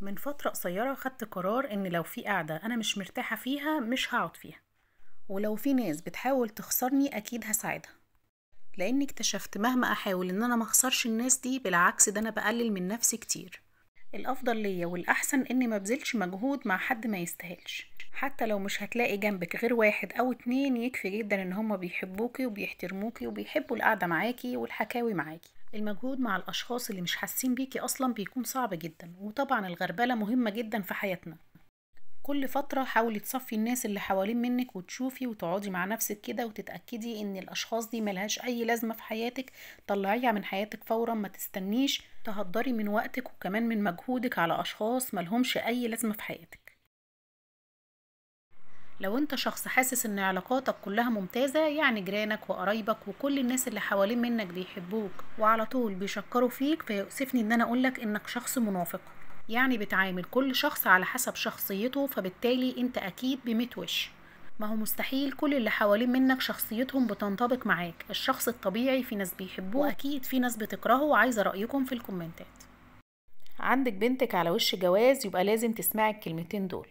من فترة قصيرة خدت قرار إن لو في قعدة أنا مش مرتاحة فيها مش هقعد فيها ولو في ناس بتحاول تخسرني أكيد هساعدها لأني اكتشفت مهما أحاول إن أنا مخسرش الناس دي بالعكس ده أنا بقلل من نفسي كتير الأفضل ليا والأحسن إني مبذلش مجهود مع حد ما يستاهلش حتى لو مش هتلاقي جنبك غير واحد أو اتنين يكفي جدا إن هما بيحبوكي وبيحترموكي وبيحبوا القعدة معاكي والحكاوي معاكي المجهود مع الأشخاص اللي مش حاسين بيكي أصلا بيكون صعب جدا وطبعا الغربلة مهمة جدا في حياتنا كل فترة حاولي تصفي الناس اللي حوالين منك وتشوفي وتقعدي مع نفسك كده وتتأكدي ان الأشخاص دي ملهاش أي لازمة في حياتك طلعيها من حياتك فورا ما تستنيش تهدري من وقتك وكمان من مجهودك على أشخاص ملهمش أي لازمة في حياتك لو انت شخص حاسس ان علاقاتك كلها ممتازة يعني جيرانك وقرايبك وكل الناس اللي حوالين منك بيحبوك وعلى طول بيشكروا فيك فيؤسفني ان انا اقولك انك شخص منافق يعني بتعامل كل شخص على حسب شخصيته فبالتالي انت اكيد بميت وش ما هو مستحيل كل اللي حوالين منك شخصيتهم بتنطبق معاك الشخص الطبيعي في ناس بيحبوه واكيد في ناس بتكرهه وعايزه رايكم في الكومنتات عندك بنتك على وش جواز يبقى لازم تسمعي الكلمتين دول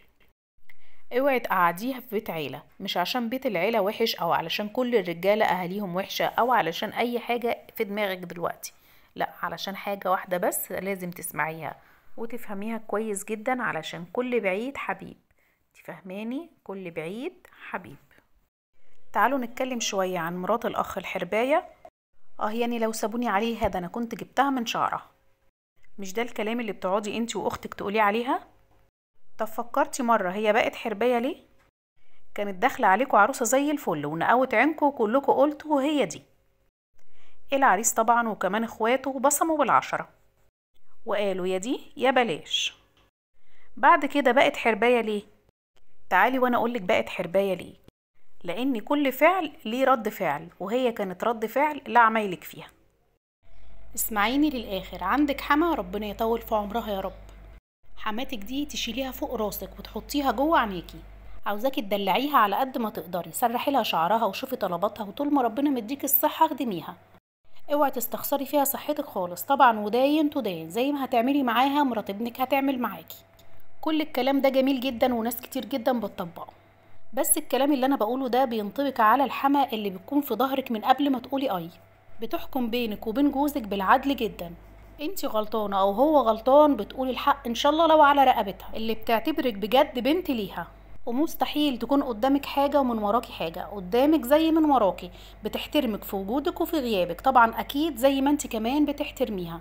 اوعي تقعديها في بيت عيلة مش عشان بيت العيلة وحش او علشان كل الرجالة اهاليهم وحشة او علشان اي حاجة في دماغك دلوقتي لا علشان حاجة واحدة بس لازم تسمعيها وتفهميها كويس جدا علشان كل بعيد حبيب تفهماني كل بعيد حبيب تعالوا نتكلم شوية عن مرات الأخ الحرباية اه يعني لو سابوني عليها ده أنا كنت جبتها من شعرها مش ده الكلام اللي بتقعدي انت واختك تقولي عليها طب فكرتي مرة هي بقت حربية ليه؟ كانت داخلة عليكو عروسة زي الفل ونقوت عينكو وكلكوا قلتوا هي دي العريس طبعا وكمان اخواته بصموا بالعشرة وقالوا يا دي يا بلاش بعد كده بقت حرباية ليه؟ تعالي وانا اقولك بقت حرباية ليه لان كل فعل ليه رد فعل وهي كانت رد فعل لا عمايلك فيها اسمعيني للاخر عندك حما ربنا يطول في عمرها يا رب حماتك دي تشيليها فوق راسك وتحطيها جوه عينيكي عاوزاكي تدلعيها على قد ما تقدري سرحي لها شعرها وشوفي طلباتها وطول ما ربنا مديك الصحه اخدميها اوعي تستخسري فيها صحتك خالص طبعا وداين تداين زي ما هتعملي معاها مرات ابنك هتعمل معاكي كل الكلام ده جميل جدا وناس كتير جدا بتطبقه بس الكلام اللي انا بقوله ده بينطبق على الحما اللي بتكون في ظهرك من قبل ما تقولي اي بتحكم بينك وبين جوزك بالعدل جدا انت غلطانه او هو غلطان بتقولي الحق ان شاء الله لو على رقبتها اللي بتعتبرك بجد بنت ليها ومستحيل تكون قدامك حاجة ومن وراكي حاجة قدامك زي من وراكي بتحترمك في وجودك وفي غيابك طبعا أكيد زي ما انت كمان بتحترميها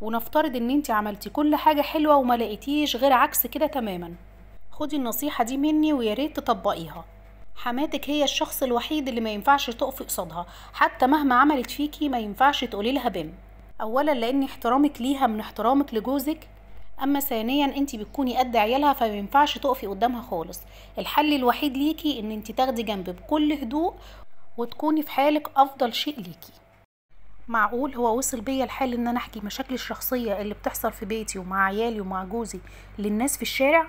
ونفترض ان انت عملتي كل حاجة حلوة وما لقيتيش غير عكس كده تماما خدي النصيحة دي مني وياريت تطبقيها حماتك هي الشخص الوحيد اللي ما ينفعش تقفي قصادها حتى مهما عملت فيكي ما ينفعش تقولي لها بنت اولا لان احترامك ليها من احترامك لجوزك اما ثانيا انت بتكوني قد عيالها فما ينفعش تقفي قدامها خالص الحل الوحيد ليكي ان انت تاخدي جنب بكل هدوء وتكوني في حالك افضل شيء ليكي معقول هو وصل بيا الحال ان انا احكي مشاكلي الشخصيه اللي بتحصل في بيتي ومع عيالي ومع جوزي للناس في الشارع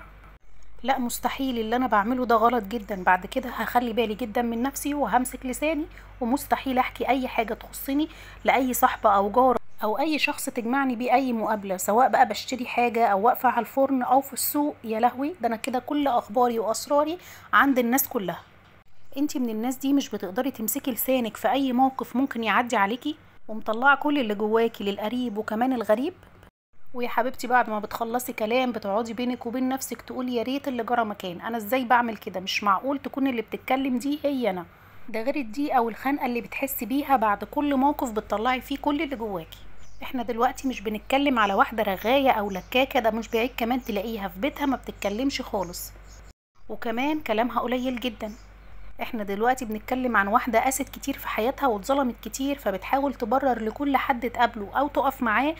لا مستحيل اللي انا بعمله ده غلط جدا بعد كده هخلي بالي جدا من نفسي وهمسك لساني ومستحيل احكي اي حاجه تخصني لاي صاحبه او جاره او اي شخص تجمعني بيه اي مقابله سواء بقى بشتري حاجه او واقفه على الفرن او في السوق يا لهوي ده انا كده كل اخباري واسراري عند الناس كلها انت من الناس دي مش بتقدري تمسكي لسانك في اي موقف ممكن يعدي عليكي ومطلعه كل اللي جواكي للقريب وكمان الغريب ويا حبيبتي بعد ما بتخلصي كلام بتقعدي بينك وبين نفسك تقولي يا ريت اللي جرى مكان انا ازاي بعمل كده مش معقول تكون اللي بتتكلم دي هي انا ده غير الضيقه والخنقه اللي بتحسي بيها بعد كل موقف بتطلعي فيه كل اللي جواكي احنا دلوقتي مش بنتكلم على واحدة رغاية او لكاكة ده مش بعيد كمان تلاقيها في بيتها ما بتتكلمش خالص وكمان كلامها قليل جدا احنا دلوقتي بنتكلم عن واحدة قاست كتير في حياتها واتظلمت كتير فبتحاول تبرر لكل حد تقابله او تقف معاه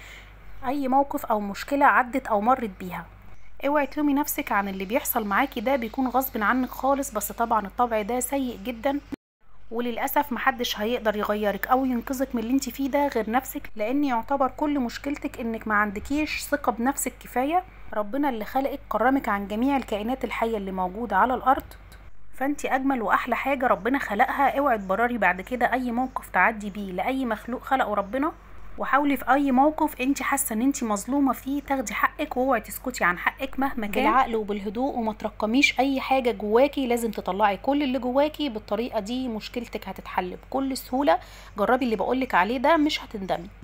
اي موقف او مشكلة عدت او مرت بيها اوعي تلومي نفسك عن اللي بيحصل معاكي ده بيكون غصب عنك خالص بس طبعا الطبع ده سيء جدا وللاسف محدش هيقدر يغيرك او ينقذك من اللي انت فيه ده غير نفسك لان يعتبر كل مشكلتك انك ما عندكيش ثقه بنفسك كفايه ربنا اللي خلقك كرمك عن جميع الكائنات الحيه اللي موجوده على الارض فانت اجمل واحلى حاجه ربنا خلقها اوعي تبرري بعد كده اي موقف تعدي بيه لاي مخلوق خلقه ربنا وحاولي في اي موقف انت حاسه ان انت مظلومه فيه تاخدي حقك واوعي تسكتي عن حقك مهما كان بالعقل وبالهدوء وما ترقميش اي حاجه جواكي لازم تطلعي كل اللي جواكي بالطريقه دي مشكلتك هتتحل بكل سهوله جربي اللي بقولك عليه ده مش هتندمي